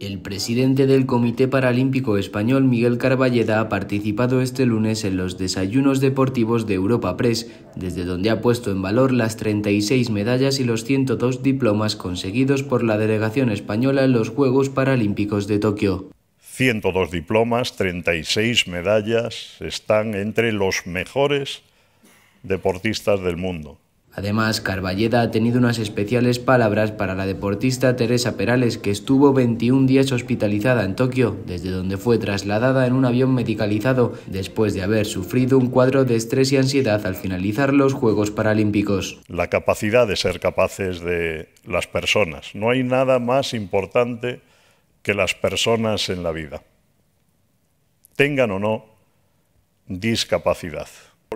El presidente del Comité Paralímpico Español, Miguel Carballeda, ha participado este lunes en los desayunos deportivos de Europa Press, desde donde ha puesto en valor las 36 medallas y los 102 diplomas conseguidos por la delegación española en los Juegos Paralímpicos de Tokio. 102 diplomas, 36 medallas, están entre los mejores deportistas del mundo. Además, Carballeda ha tenido unas especiales palabras para la deportista Teresa Perales, que estuvo 21 días hospitalizada en Tokio, desde donde fue trasladada en un avión medicalizado después de haber sufrido un cuadro de estrés y ansiedad al finalizar los Juegos Paralímpicos. La capacidad de ser capaces de las personas. No hay nada más importante que las personas en la vida, tengan o no discapacidad.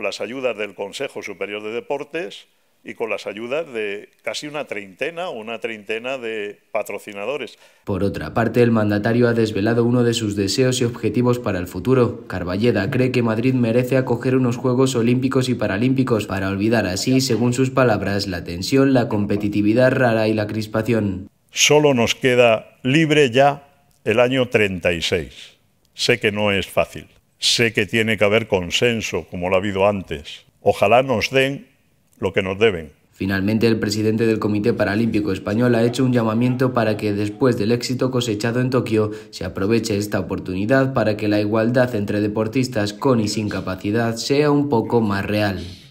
Las ayudas del Consejo Superior de Deportes y con las ayudas de casi una treintena o una treintena de patrocinadores. Por otra parte, el mandatario ha desvelado uno de sus deseos y objetivos para el futuro. Carballeda cree que Madrid merece acoger unos Juegos Olímpicos y Paralímpicos para olvidar así, según sus palabras, la tensión, la competitividad rara y la crispación. Solo nos queda libre ya el año 36. Sé que no es fácil. Sé que tiene que haber consenso, como lo ha habido antes. Ojalá nos den lo que nos deben. Finalmente, el presidente del Comité Paralímpico Español ha hecho un llamamiento para que, después del éxito cosechado en Tokio, se aproveche esta oportunidad para que la igualdad entre deportistas con y sin capacidad sea un poco más real.